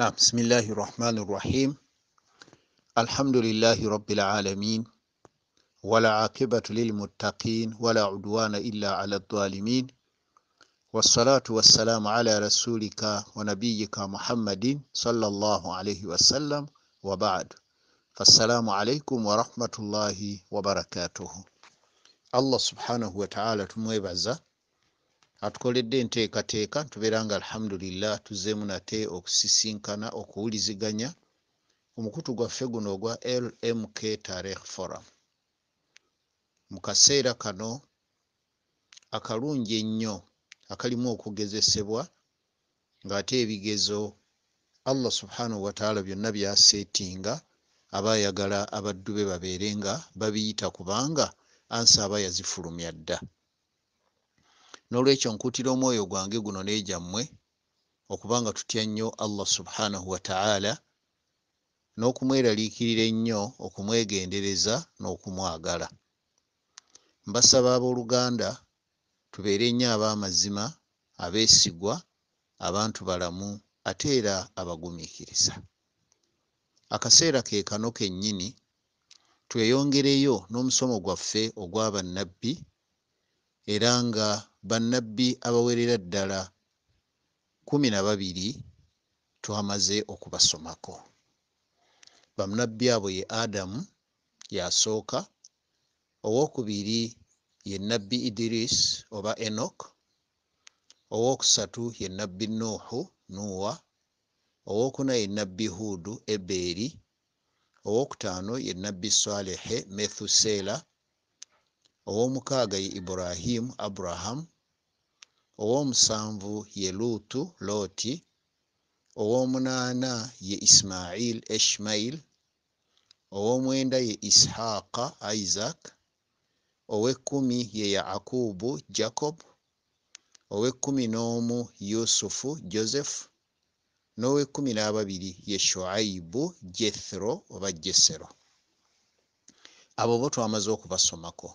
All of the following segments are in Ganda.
نعم بسم الله الرحمن الرحيم الحمد لله رب العالمين ولا عاقبة للمتقين ولا عدوان إلا على الظالمين والصلاة والسلام على رسولك ونبيك محمد صلى الله عليه وسلم وبعد فالسلام عليكم ورحمة الله وبركاته الله سبحانه وتعالى تمويب عزه atukoledde enteekateeka tubeera nga alhamdulillah tuzzeemu nate okusisinkana okuwuliziganya omukutu gwaffe guno ogwa lmk tarikh forum mu kaseera kano akalungi ennyo akalimu okugezesebwa ng'ate ebigezo allah subhanahu wataala byonna byaseetinga abaayagala abaddu be babeere nga babiyita kubanga ansi aba yazifulumya dda nolwekyo nkuutira omwoyo gwange guno neegyammwe okuba nga tutya nnyo allah subhanahu wataala n'okumweraliikirira ennyo okumwegendereza n'okumwagala mbasaba abooluganda tubeere ennyo ab'amazima abeesigwa abantu balamu ate era abagumiikiriza akaseera ke kano kennyini tweyongereyo n'omusomo gwaffe ogwa bannabbi era nga bannabbi abawerera ddala kumi na babiri twamaze okubasomako bamunabbi abo ye adamu yasooka owokubiri ye nabbi idiris oba enok owokusatu ye nabbi nuuhu nuwa owokuna ye nabbi hudu eberi owokutaano ye nabbi salehe methuseela owomukaaga ye iburahimu aburahamu owomusanvu ye luutu looti owomunaana ye ismail ishmail owomwenda ye ishaaqa isaac owekkumi ye yaqubu jakob owekkumi n'omu yusufu joseph n'owekkumi n'ababiri ye shuaibu jethro oba jesero abo bo twamaze okubasomako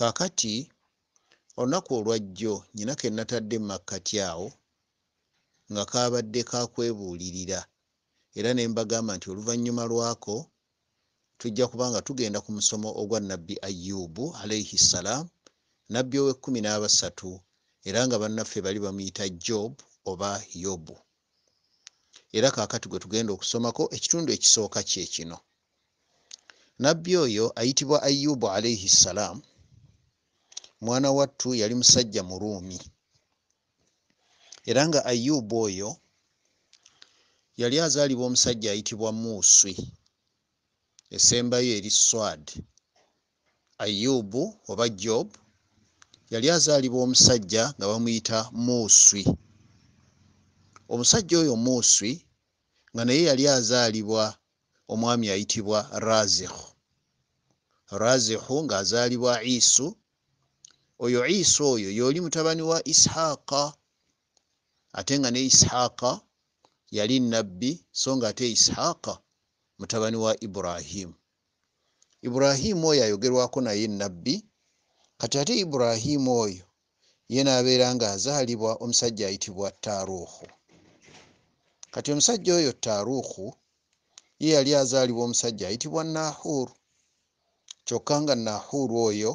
kaakati olunaku olwajjo nyina kenatadde mumakkati awo nga kabadde kakwebuulirira era nembagamba nti oluvanyuma lwako tujja kubanga tugenda ku musomo ogwa nabbi ayubu alaihi ssalaam nabbi ow'ekkumi n'abasatu era nga bannaffe bali bamuyita job oba yobu era kaakati gwe tugenda okusomako ekitundu ekisooka kye kino nabbi oyo ayitibwa ayubu alaihi ssalaamu mwana wattu yali musajja muruumi era nga ayuba oyo yali azaalibwa omusajja ayitibwa muuswi esembayo eri swad ayubu oba job yali azaalibwa omusajja nga bamuyita muuswi omusajja oyo muuswi nga naye yali azaalibwa omwami ayitibwa razihu razihu ng'azaalibwa isu oyo isa oyo yoli mutabani wa isihaaka ate nga ne isihaaka yali nabbi so nga ate isihaaka mutabani wa iburahimu iburahimu oyo ayogerwako naye nabbi kati ate iburahimu oyo ye nabeera nga azaalibwa omusajja ayitibwa taaruuhu kati omusajja oyo taaruuhu ye yali azaalibwa omusajja ayitibwa nahuuru kyokka nga nahuuru oyo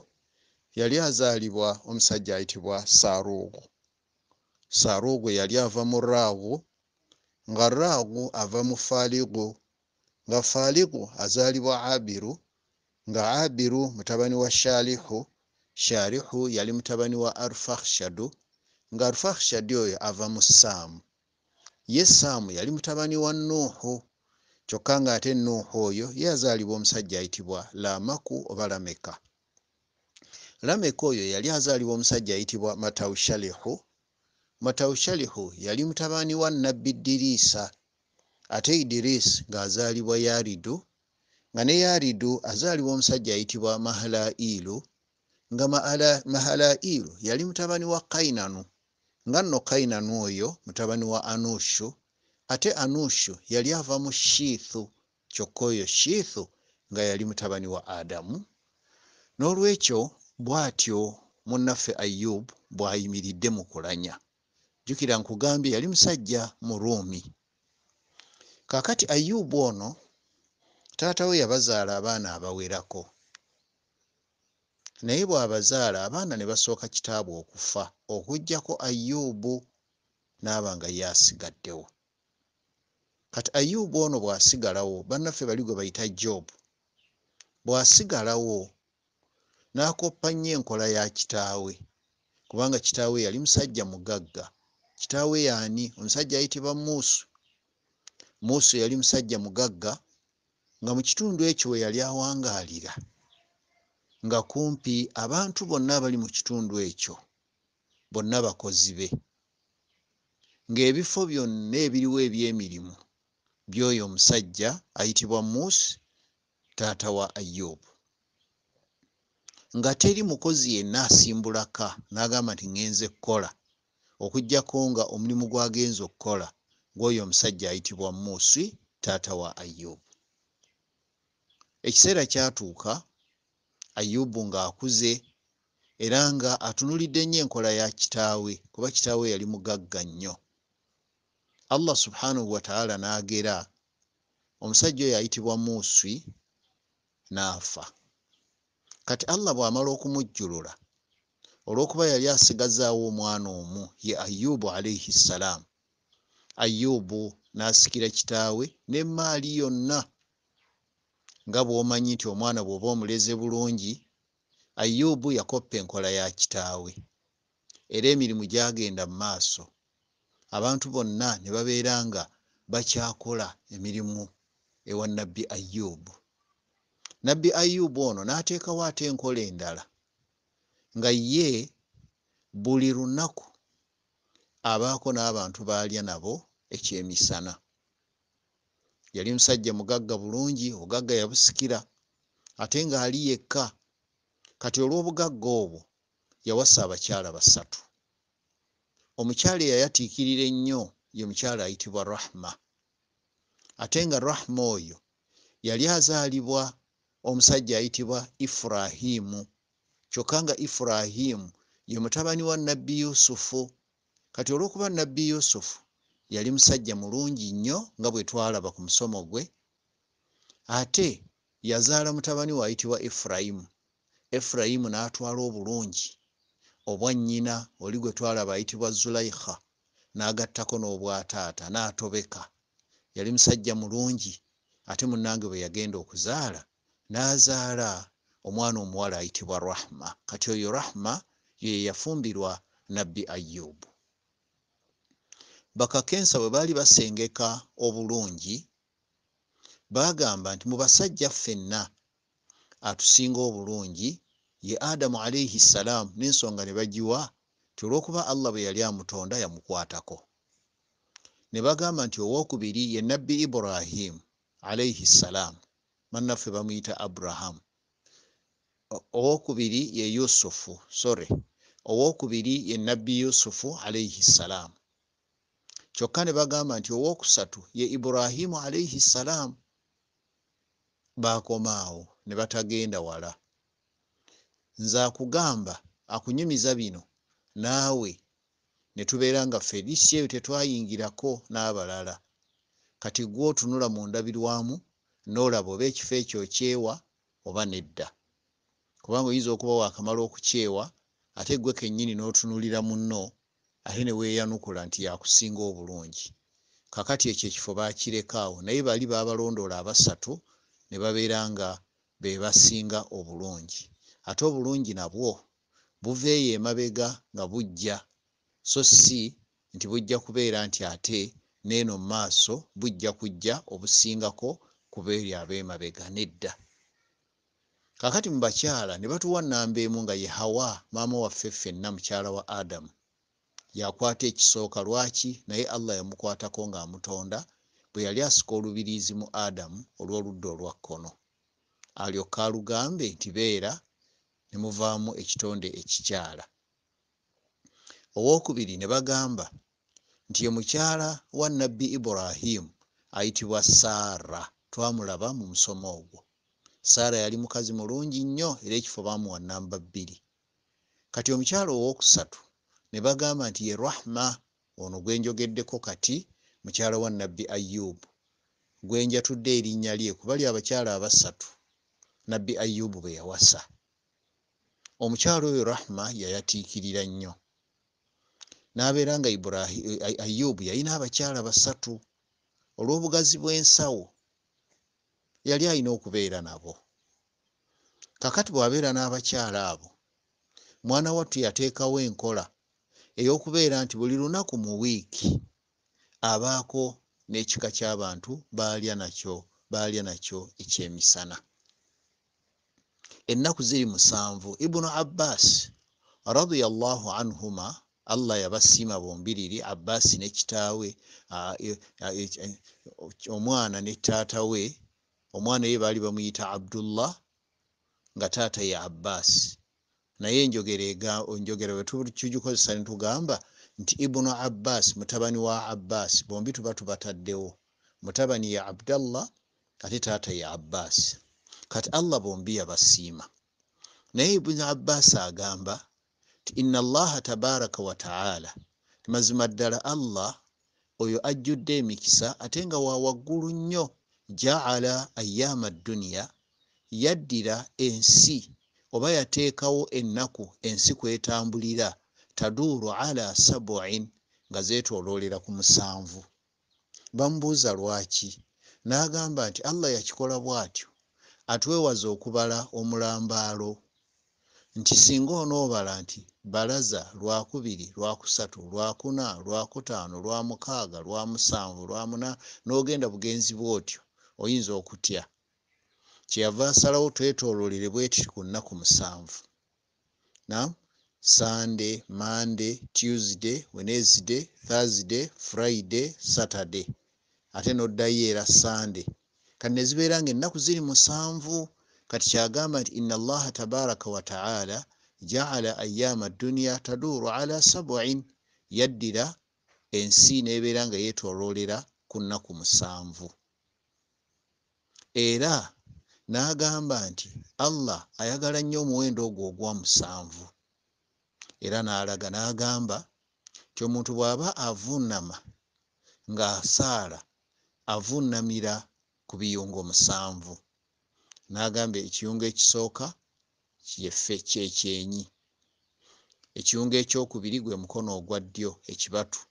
yali azaalibwa omusajja ayitibwa saaruugu saaruugu yali ava mu raagu nga raagu ava mu faaligu nga faaligu azaalibwa abiru nga abiru mutabani wa shaalihu shaalihu yali mutabani wa arfakhshadu nga arfakhshadi oyo ava mu saamu ye saamu yali mutabani wa nuuhu kyokka ng'ate nuuhu oyo ye azaalibwa omusajja ayitibwa laamaku oba lameka lameka oyo yali azaaliwa omusajja ayitibwa matawushalihu matawushalihu yali mutabaani wa nabbi diriisa ate idiris ng'azaalibwa yaridu nga ne yaridu azaaliwa omusajja ayitibwa mahalailu nga mahalailu yali mutabaani wa kainanu nga nno kainanu oyo mutabaani wa anushu ate anushu yali ava mu shiithu kyokka oyo shiithu nga yali mutabaani wa adamu n'olwekyo bw'atyo munnaffe ayub bw'ayimiridde mu kulanya jjukira nkugambye yali musajja mu ruumi kaakati ayub ono taata we yabazaala abaana abawerako naye bw'abazaala abaana ne basooka kitaabwe okufa okugjako ayubu n'aba nga ye asigaddewo kati ayubu ono bw'asigalawo bannaffe bali gwe bayita jobu bw'asigalawo n'akoppa nnyo enkola ya kitaawe kubanga kitaawe yali musajja mugagga kitaawe yaani omusajja ayitibwa muusu muusu yali musajja mugagga nga mu kitundu ekyo we yali awangaalira nga kumpi abantu bonna abali mu kitundu ekyo bonna bakozi be ng'ebifo byonna ebiriwo eby'emirimu by'oyo omusajja ayitibwa muusi taata wa ayobu nga teri mukozi yenna asimbulaka n'agamba nti ŋŋenze kukola okugjako nga omulimu gwagenza okukola ng'oyo omusajja ayitibwa muusi taata wa ayubu ekiseera kyatuuka ayubu ng'akuze era nga atunulidde nnyo enkola ya kitaawe kuba kitaawe yali mugagga nnyo allah subhanahu wataala n'agera omusajja oyo ayitibwa muuswi n'afa na kati allah bw'amala okumujjulula olw'okuba yali asigazaawo omwana omu ye ayubu alaihi ssalaamu ayubu n'asikira kitaawe n'emaali yonna nga bw'omanyi nti omwana bw'oba omuleze bulungi ayubu yakoppa enkola ya kitaawe era emirimu gyagenda mu maaso abantu bonna ne babeera nga bakyakola emirimu ewa nabbi ayubu nabbi ayubu ono n'ateekawo ate enkola endala nga ye buli lunaku abaako n'abantu baalya nabo ekyemisana yali musajja mugagga bulungi obugagga yabusikira ate ng'ali yekka kati olw'obugagga obwo yawasa abakyala basatu omukyala eyayatiikirira ennyo ye mukyala ayitibwa rahma ate nga rahma oyo yali azaalibwa omusajja ayitibwa ifurahimu kyokka nga ifurahimu ye mutabani wa nabbi yusufu kati olw'okuba nabbi yusufu yali musajja mulungi nnyo nga bwe twalaba ku musomo gwe ate yazaala mutabani waayitibwa efurayimu efurayimu n'atwala obulungi obwannyina oli gwe twalaba ayitibwa zulayikha n'agattako n'obwataata n'atobeka yali musajja mulungi ate munnange bwe yagenda okuzaala n'azaala omwana omuwala ayitibwa rahma kati oyo rahma yeyafumbirwa nabbi ayubu bakakensa bwe baali basengeka obulungi bagamba nti mu basajja ffenna atusinga obulungi ye adamu alaihi ssalaamu n'ensonga ne bagiwa ti olwokuba allah bwe yali amutonda yamukwatako ne bagamba nti owookubiri ye nabbi ibrahimu alaihi ssalaamu bannaffe bamuyita abulaham owokubiri ye yusufu sorry owokubiri ye nabbi yusufu alaihi ssalaamu kyokka ne bagamba nti owokusatu ye ibulahimu alaihi ssalaamu bakomaawo ne batagenda wala nze akugamba akunyumiza bino naawe ne tubeera nga felisi eyo tetwayingirako n'abalala kati gwotunula mu ndabirwamu nolaba oba ekifo ekyo okyewa oba nedda kubanga oyinza okuba wakamala okukyewa ate gwe kenyini notunulira muno ate neweyanukula nti yakusinga obulungi kakati ekyo ekifo bakirekaawo naye bali babalondoola abasatu nebabeera nga bebasinga obulungi ate obulungi nabwo buveeyo emabega nga bujja so si nti bujja kubeera nti ate neeno mu maaso bujja kujja obusingako kuba eryo abeemabega nedda kakati mubakyala ne batuwa namba emu nga ye hawa maama waffe ffenna mukyala wa adamu yakwata ekisooka lwaki naye allah yamukwatako ng'amutonda bwe yali asika olubiriizi mu adamu olw'oludda olwa kkono alyokka alugambe nti beera ne muvaamu ekitonde ekikyala owookubiri ne bagamba nti ye mukyala wa nabbi ibulahimu ayitibwa saara twamulaba mu musomo ogwo saara yali mukazi mulungi nnyo era ekifo baamuwa namba bbiri kati omukyalo owokusatu ne bagamba nti ye rahma ono gwenjogeddeko kati mukyala wa nabbi ayubu gwenjatudde erinnya lye kuba ly abakyala abasatu nabbi ayubu bwe yawasa omukyalo oyo rahma yayatiikirira nnyo n'abeera nga ibrahi ayubu yalina abakyala basatu olw'obugazi bw'ensawo yali alina okubeera nabo kakati bwabeera n'abakyala abo mwana wattu yateekawo enkola ey'okubeera nti buli lunaku mu wiiki abaako n'ekika ky'abantu baalya nakyo baalya nakyo ekyemisana ennaku ziri musanvu ibunu abbas radiallahu anhuma allah yabasiima bombiriri abbaasi ne kitaawe e, e, omwana ne taata we omwana ye baali bamuyita abdullah nga taata ye abbas naye enjogera wekigikozesa netugamba nti ibunu abbas mutabani wa abbas bombi tuba tubataddewo mutabani ye abdallah ate taata ye abbas kati allah bombi yabasiima naye ibunu abbas agamba ti ina allaha tabaraka wataala mazima ddala allah oyo ajjudde emikisa ate nga wawaggulu nnyo jaala ayama dduniya yaddira ensi oba yateekawo ennaku ensi kwetambulira taduuru ala sabuin nga zeetoloolera ku musanvu bamubuuza lwaki n'agamba nti allah yakikola bw'atyo atwewaza okubala omulambaalo nti singa onoobala nti balaza lwakubiri lwakusatu lwakuna lwakutaano lwamukaaga lwamusanvu lwamuna n'ogenda bugenzi bwotyo oyinza okutya kyeyava asalawo twetoloolere bwetuti ku nnaku musanvu na sande mande tuesday wenesday thursday friday saturday ate noddayo era sande kati nezibeera nga ennaku ziri musanvu kati kyagamba nti ina allaha tabaraka wataala jaala ayama dduniya taduuru ala sabuin yaddira ensi n'ebeera nga yeetoloolera ku nnaku musanvu era n'agamba nti allah ayagala nnyo omuwendo ogwo ogwa musanvu era n'alaga n'agamba nti omuntu bw'aba avunama ng'asaala avunamira ku biyungo musanvu n'agamba ekiyungo ekisooka kyeffe kyekyenyi ekiyungo ekyokubiri gwe mukono ogwa ddyo ekibatu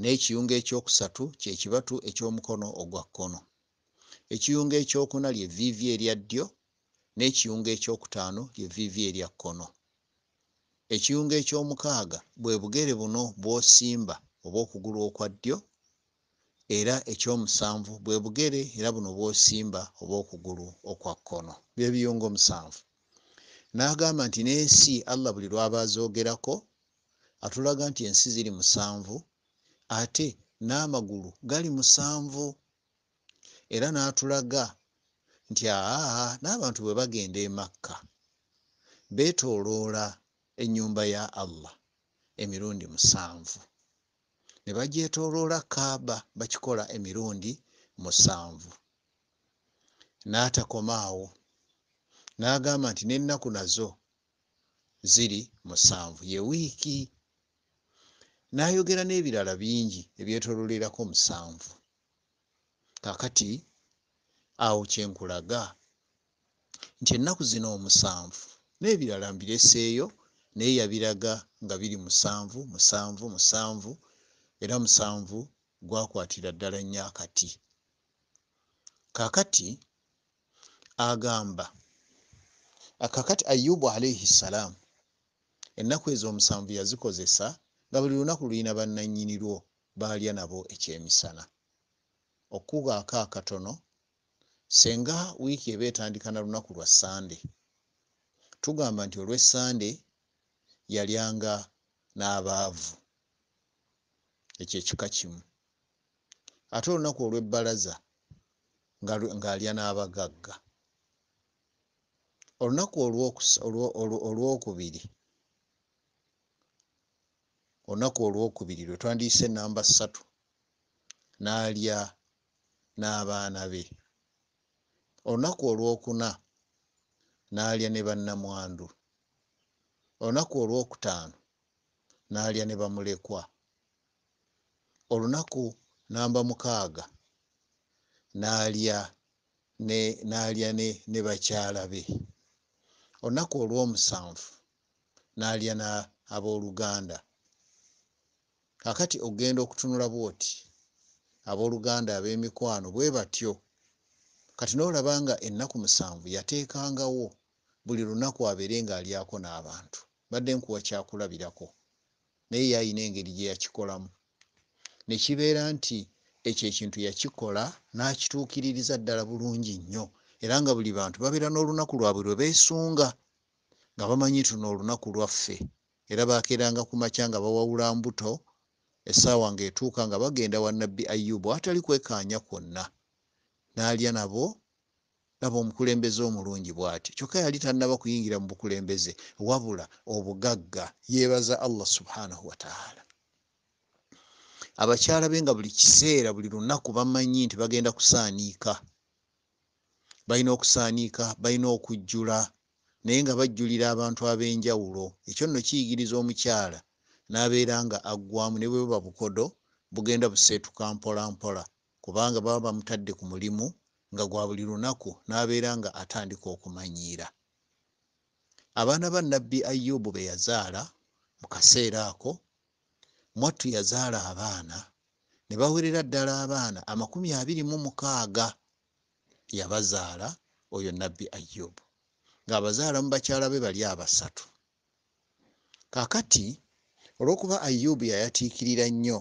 n'ekiyungo ekyokusatu kyekibatu eky'omukono ogwa kkono ekiyunga ekyokuna lye vivi erya ddyo n'ekiyunga ekyokutaano lye vivi erya kkono ekiyunga ekyomukaaga bwe bugere buno bwosimba oba okugulu okwa ddyo era ekyomusanvu bwe bugere era buno bwosimba oba okugulu okwa kkono byebiyunga omusanvu n'agamba nti n'ensi allah buli lwaba azoogerako atulaga nti ensi ziri musanvu ate n'amagulu gali musanvu era n'atulaga nti aa n'abantu bwe bagenda emakka beetoloola ennyumba ya allah emirundi musanvu ne bagyetoloola kaaba bakikola emirundi musanvu n'atakoma awo n'agamba nti n'ennaku nazo ziri musanvu ye wiiki n'ayogera n'ebirala bingi ebyetololerako musanvu kaakati awo kye nkulaga nti ennaku zina omusanvu n'ebirala mbireseeyo naye yabiraga nga biri musanvu musanvu musanvu era musanvu gwakwatira ddala nnyo akati kaakati agamba akakati ayubu alaihi ssalaamu ennaku ezo omusanvu yazikozesa nga buli lunaku lulina bannannyinirwo baalya nabo ekyemisana okkugaako akatono senga wiiki eba etandika na lunaku lwa sande tugamba nti olwessande yalyanga n'abaavu ekyo ekika kimu ate olunaku olw'ebbalaza ng'alya n'abagagga olunaku olwokubiri olunaku olwokubiri lwe twandiyise enamba ssatu n'alya n'abaana be olunaku olwokuna n'alya ne bannamwandu olunaku olwokutaano n'alya ne bamulekwa olunaku namba mukaaga n'alya n'alya ne bakyala be olunaku olw'omusanvu n'alya n'abooluganda kakati ogenda okutunula bw'oti abooluganda ab'emikwano bwe batyo kati n'olaba nga ennaku musanvu yateekangawo buli lunaku abeere ng'alyako n'abantu badde nkuwa kyakulabirako naye yaayina engeri gye yakikolamu ne kibeera nti ekyo ekintu yakikola n'akituukiririza ddala bulungi nnyo era nga buli bantu babeera n'olunaku lwabwe lwe beesunga nga bamanyi tuno olunaku lwaffe era baakeranga ku makya nga bawawula mbuto essaawa ngaetuuka nga bagenda wa nabbi ayubu atali kwekaanya kwonna n'alya nabo laba omukulembeze omulungi bw'ati kyokka yali tannaba kuyingira mu bukulembeze wabula obugagga yeebaza allah subhanahu wataala abakyala be nga buli kiseera buli lunaku bamanyi nti bagenda kusaaniika balina okusaaniika balina okujjula naye nga bajjulira abantu ab'enjawulo ekyo nno kiyigiriza omukyala n'abeera nga aggwamu ne bwe buba bukodo bugenda buseetuka mpolampola kubanga baba bamutadde ku mulimu nga gwa buli lunaku n'abeera nga atandika okumanyiira abaana ba nnabbi ayubu be yazaala mu kaseera ako mwattu yazaala abaana ne bawerera ddala abaana amakumi abiri mu mukaaga yabazaala oyo nabbi ayubu ng'abazaala mu bakyala be bali abasatu kakati olwokuba ayubu yayatiikirira nnyo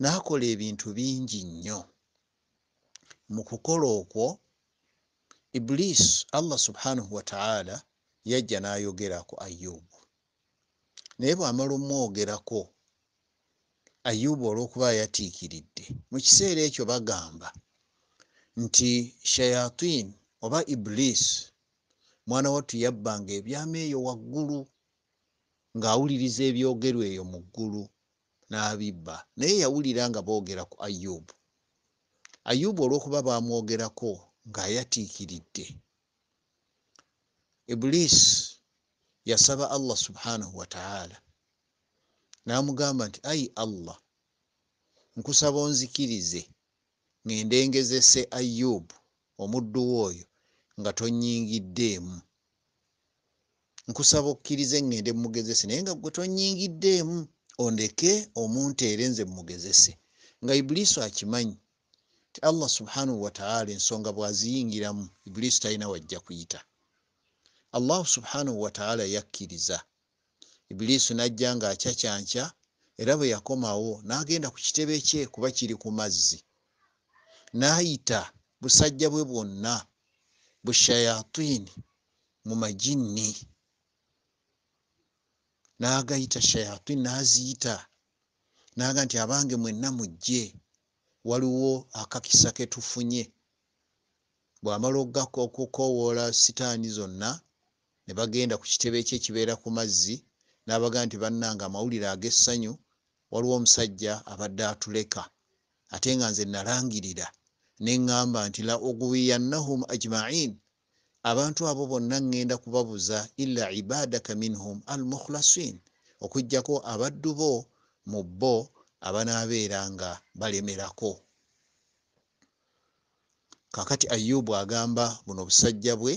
n'akola ebintu bingi nnyo mu kukola okwo ibuliis allah subhanahu wataala yajja n'ayogera ku ayubu naye bw'amala omwogerako ayubu olw'okuba yayatiikiridde mu kiseera ekyo bagamba nti shayatin oba ibuliis mwana wattu yabbanga ebyama eyo waggulu ng'awuliriza ebyogerwa eyo mu ggulu n'abibba naye yawulira nga boogera ku ayubu ayubu olw'okuba baamwogerako ng'ayatiikiridde ibuliisi yasaba allah subhanahu wataala n'amugamba nti ayi allah nkusaba onzikirize ngendengezese ayubu omudduwo oyo nga tonyingiddeemu nkusaba okkiriza eŋŋende mumugezesi naye nga gwe tonyingiddeemu ondeke omuntu era nze mumugezese nga ibuliisi akimanyi ti allah subhanahu wataala ensonga bwaziyingiramu ibuliisi talina wajja kuyita allahu subhanahu wataala yakkiriza ibuliisi najja nga acyacyanca era bwe yakomawo n'genda ku kitebe kye kuba kiri ku mazzi n'ayita busajja bwe bwonna bushayatini mu majinni n'agayita shayatin n'aziyita naga nti abange mwenna mujje waliwo akakisa ketufunye bwamala okukowoola sitaani zonna ne bagenda ku kitebe kye kibeera ku mazzi n'abagaa nti bannanga amawulire ag'essanyu waliwo omusajja abadde atuleka ate nga nze nalangirira neŋŋamba nti la ugwiyannahum ajmain abantu abo bonna ŋŋenda kubabuza ila ibadaka minhum al mukhlasin okujjako abaddu bo mu bo abanaabeera nga balemerako kakati ayubu agamba buno obusajja bwe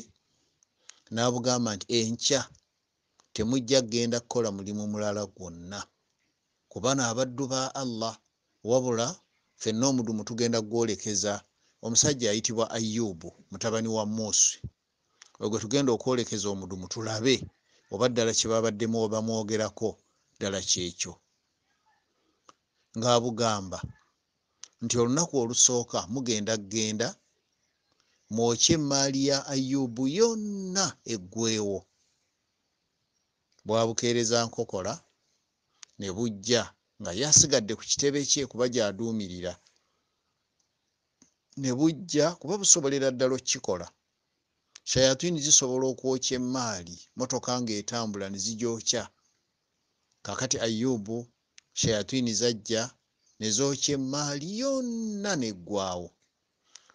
n'abugamba nti enkya temujja kgenda kukola mulimu mulala gwonna kubana abaddu ba allah wabula fenna omudumu tugenda gwolekeza omusajja ayitibwa ayubu mutabani wa muusi ogwe tugenda okwolekeza omudumu tulabe oba ddala kyebabaddemu obamwogerako ddala kyekyo ngaabugamba nti olunaku olusooka mugenda genda mwokye emaali ya ayubu yonna eggwewo bwabukeereza nkokola ne bujja nga yasigadde ku kitebe kye kuba gyaduumirira ne bujja kuba busobolera ddala okkikola shayatini zisobola okwokya emaali motoka ngaetambula nezijokya kakati ayubu shayatini zajja nezokya emaali yonna neggwawo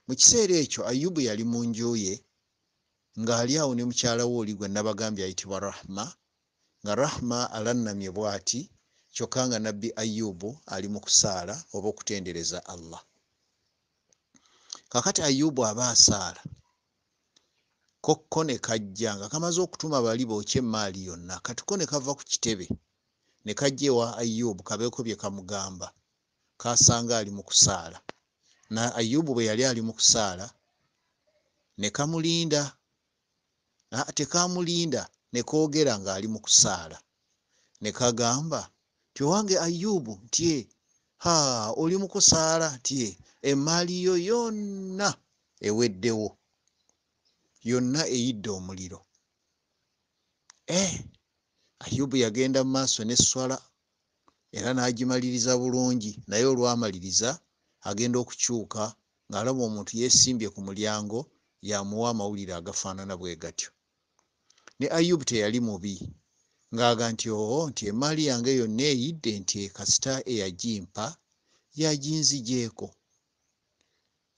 mu kiseera ekyo ayubu yali mu njuye ng'ali awo ne mukyala we oli gwe nabagambye ayitibwa rahma nga rahma alannamye bwati kyokka nga nabbi ayubu ali mu kusaala oba okutendereza allah kakati ayubu aba asaala kokko ne kajja nga kamaze okutuma bali bookye emaali yonna katiko ne kava ku kitebe ne kajja ewa ayubu kabeeko bye kamugamba kasanga ali mu kusaala na ayubu bwe yali ali mu kusaala ne kamulinda tekamulinda ne koogera ng'ali mu kusaala ne kagamba ti owange ayubu ntye eh, ha oli mu kusaala ntye emaali eh, yo yonna eweddewo yonna eyidde omuliro e, ayubu yagenda mu maaso neswala era n'agimaliriza bulungi naye olwamaliriza agenda okukyuka ng'alaba omuntu yeesimbye ku mulyango yamuwa amawulire agafaanana bwe gatyo ne ayubu teyali mubi ng'aga nti oo nti emaali yange yonna eyidde nti ekasita eyagimpa yaginzigyeko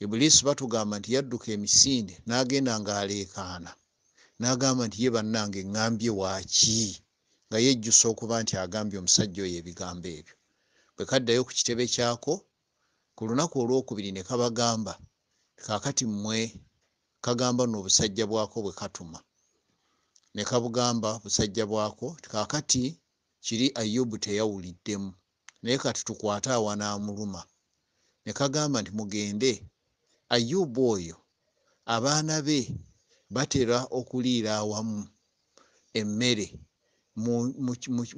ibuliisi batugamba nti yadduka emisinde n'agenda ng'aleekaana n'agamba nti ye bannanga eŋŋambye waaki nga yejjusa okuba nti agambye omusajja oyo ebigambo ebyo bwe kaddayo ku kitebe kyako ku lunaku olwokubiri ne kabagamba kaakati mmwe kagamba n'obusajja bwako bwe katuma ne kabugamba busajja bwako kaakati kiri ayubu teyawuliddemu naye kati tukwate awanaamuluma ne kagamba nti mugende ayuba oyo abaana be batera okuliira awamu emmere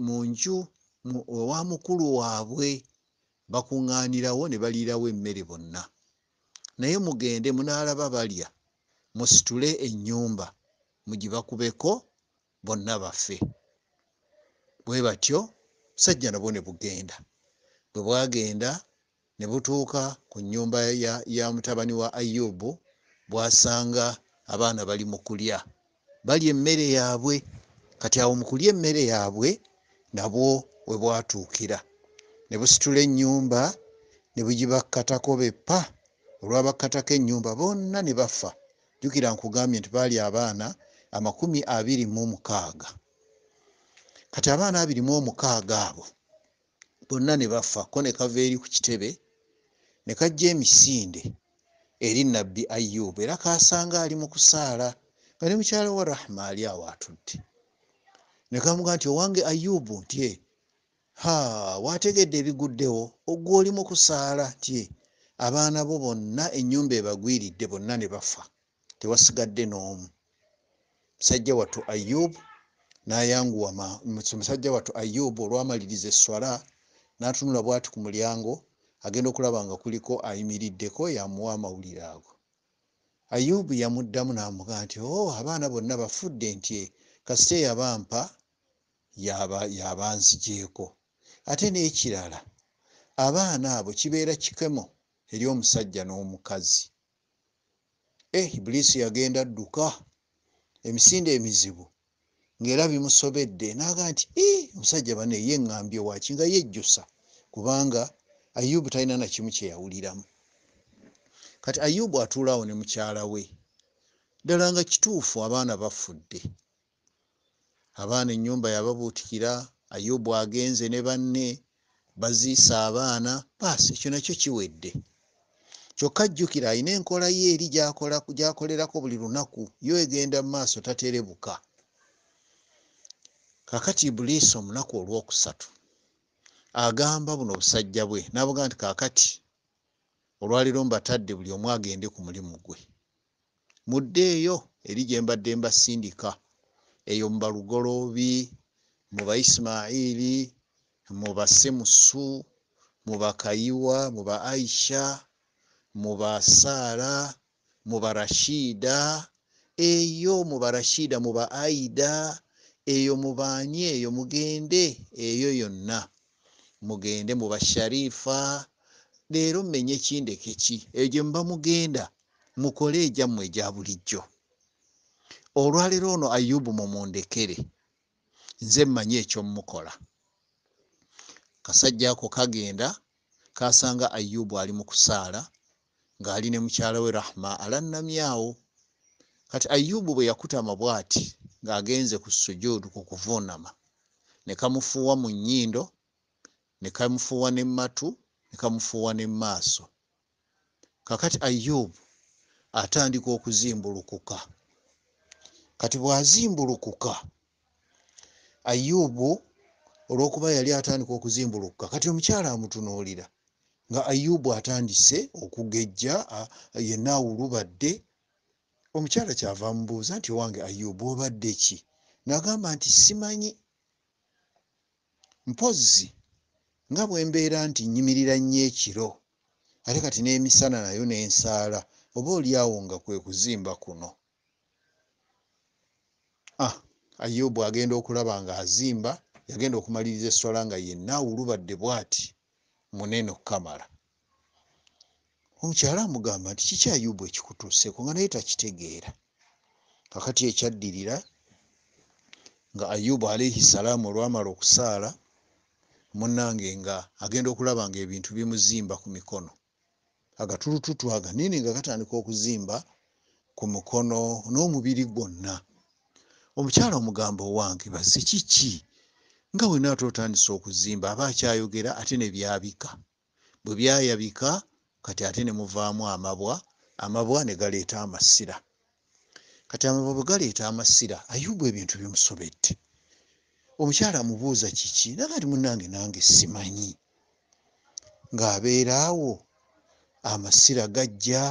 mu nju owa mukulu waabwe bakuŋŋaanirawo ne baliirawo emmere bonna naye mugende munaalaba balya musitule ennyumba mugibakubeko bonna baffe bwe batyo sajja nabwo ne bugenda bwe bwagenda ne butuuka ku nnyumba ya, ya mutabani wa ayubu bwasanga abaana bali mu kulya bali emmere yaabwe kati awo mu kulya emmere yaabwe nabwo we bwatuukira ne busitula ennyumba ne bugibakkatako bepa olwabakkatako ennyumba bonna ne bafa jjukira nkugambye nti baali abaana amakumi abiri mu omukaaga kati abaana abiri mu omukaaga abo bonna ne bafa ko ne kava eri ku kitebe ne kajja emisinde eri nabbi ayubu era kasanga ali mu kusaala nga ne mukyala wa rahma ali awo atudde ne kamuga nti owange ayubu ntye eh, ha wategedde ebiguddewo ogwe oli mu kusaala ntye eh, abaana bo bonna ennyumba ebagwiridde bonna ne bafa tewasigadde n'omu musajja watu ayubu nayanguwa musajja watu ayubu olwamaliriza esswala n'atunula bwati ku mulyango agenda okulaba nga kuliko ayimiriddeko yamuwa amawulire ago ayubu yamuddamu namuga nti o oh, abaana bonna bafudde nti kasite yabampa yabanzigyeko ate n'ekirala abaana abo kibeera kikemo eri omusajja n'omukazi e eh, ibuliisi yagenda dduka emisinde emizibu ngaera bimusobedde naga nti omusajja baneye ngambye waki nga yejjusa kubanga ayubu talina nakimu kyeyawuliramu kati ayubu atuulaawo ne mukyala we ddala nga kituufu abaana bafudde abaana ennyumba yababuutikira ayubu agenze ne banne baziisa abaana baasi ekyo nakyo kiwedde kyokka jjukira ayina enkola ye eri gy'akolerako buli lunaku yo egenda mu maaso taterebuka kakati ibuliisi omunaku olwokusatu agamba buno obusajja bwe nabugamba nti kakati olwaliro mbatadde buli omu agende ku mulimu gwe mudde eyo eri gye mbadde mbasindika eyo mubalugoloobi mu ba isimaili mu basemusu mu bakayiwa mu ba aisha mu basaara mu barashiida eyo mu barashiida mu ba aida eyo mubaanye eyo mugende eyo yonna mugende mu basharifa leero mmenye kindekeki egyo mba mugenda mukole egyammwe egya bulijjo olwaleero ono ayubu mumundekere nze mmanyi ekyomukola kasajja ako kagenda kasanga ayubu ali mu kusaala ng'ali ne mukyala we rahma alannamyawo kati ayubu bwe yakutama bw'ati ng'agenze ku sujuudu ku kuvuunama ne kamufuuwa mu nnyindo ne kamufuuwa ne mmatu ne kamufuuwa ne maaso kakati ayubu atandika okuzimbulukuka kati bw'azimbulukuka ayubu olw'okuba yali atandika okuzimbulukuka kati omukyala amutunuulira nga ayubu atandise okugejja yenna awulubadde omukyala kyava amubuuza nti owange ayubu obadde ki nagamba nti simanyi mpozzi nga bwe mbeera nti nnyimirira nnyo ekiro ate kati n'emisana nayo n'ensaala oba oliawo nga kwe kuzimba kuno ah, ayobu agenda okulaba ng'azimba yagenda okumaliriza eswala nga yenna awulubadde bwati munene okamala omukyala amugamba nti kiki ayubu ekikutuuseeko nga naye takitegeera kakati ekyaddirira nga ayubu alaihi salaamu olwamala okusaala munnange nga agenda okulaba nga ebintu bimuzimba ku mikono agatulututu aganiini nga gatandika okuzimba ku mukono n'omubiri gwonna omukyala omugambo wange bazi kiki nga wena ate otandisa okuzimba aba akyayogera ate nebyabika bwe byayabika kati ate nemuvaamu amabwa amabwa negaleeta amasira kati amabwa bwe galeeta amasira ayubwa ebintu bimusobedde omukyala amubuuza kiki nakati munange nange simanyi ng'abeera awo amasira gajja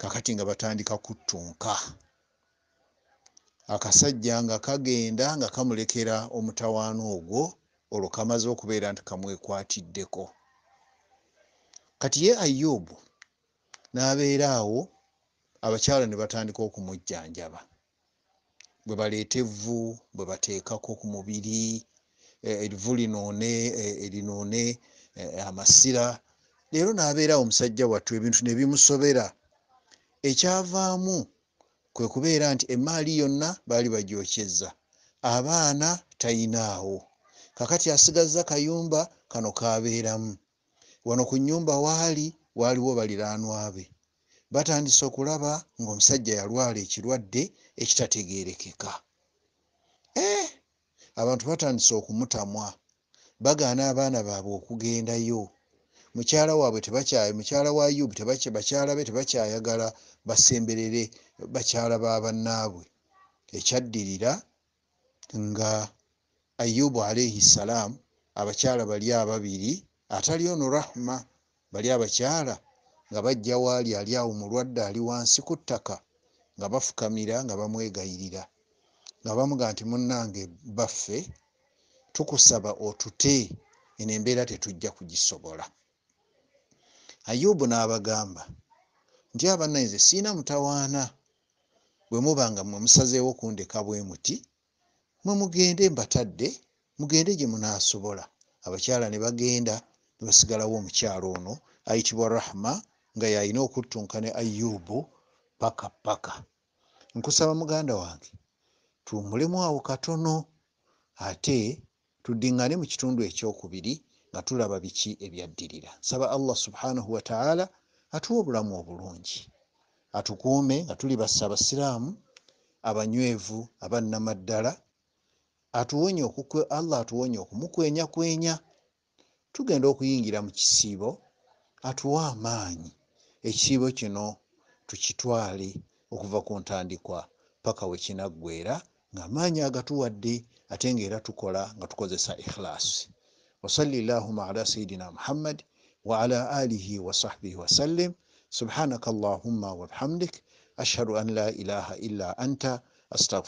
kakati nga batandika kuttunka akasajja nga kagenda nga kamulekera omutawaana ogwo olwo kamaze okubeera nti kamwekwatiddeko kati ye ayobu n'abeera awo abakyala ne batandika okumujjanjaba bwe baleeta evvu bwe bateekako ku mubiri e, evvu linoone erinoone e, amasira leero n'abeerawo omusajja wattu ebintu ne bimusobera ekyavaamu kwe kubeera nti emaali yonna baali bagyokyeza abaana tayinaawo kakati asigaza kayumba kano kabeeramu wano ku nyumba waali waaliwo baliraanwabe batandise okulaba ngaomusajja yalwala ekirwadde ekitategerekeka eh, abantu batandise okumutamwa bagaana abaana baabwe okugendayo mukyala waabwe mukyala wa yubu bakyala be tebakyayagala basemberere bakyala babannaabwe ekyaddirira nga ayubu alaihi ssalaamu abakyala bali ababiri atali ono rahma bali abakyala nga bajja waali ali awo mulwadde ali wansi ku ttaka nga bafukamira nga bamwegayirira nga bamuga nti munange baffe tukusaba otute eno embeera tetujja kugisobola ayubu n'abagamba nti abannainze siina mutawaana bwe muba nga mwe musazeewo kundeka bwe muti mwe mugende mbatadde mugende gye munaasobola abakyala ne bagenda ne basigalawo omukyalo ono ayitibwa rahma nga yalina okuttunka ne ayubu paka paka nkusaba muganda wange tuwummulemu awo katono ate tuddiŋŋane mu kitundu ekyokubiri nga tulaba biki ebyaddirira nsaba allah subhanahu wataala atuwa obulamu obulungi atukuume nga tuli bassa abasiraamu abanywevu abannamaddala atuwonye allah atuwonye okumukwenyakwenya tugenda okuyingira mu kisiibo atuwa amaanyi ekisiibo kino tukitwale okuva ku ntandikwa paka we kinaggwera agatuwadde ate era tukola nga tukozesa ikhilaasi wasalli llahuma ala sayidina muhammad وعلى alihi وصحبه wasallim subhanaka allahumma wabihamdik ashhadu an la ilaha illa anta أستغفر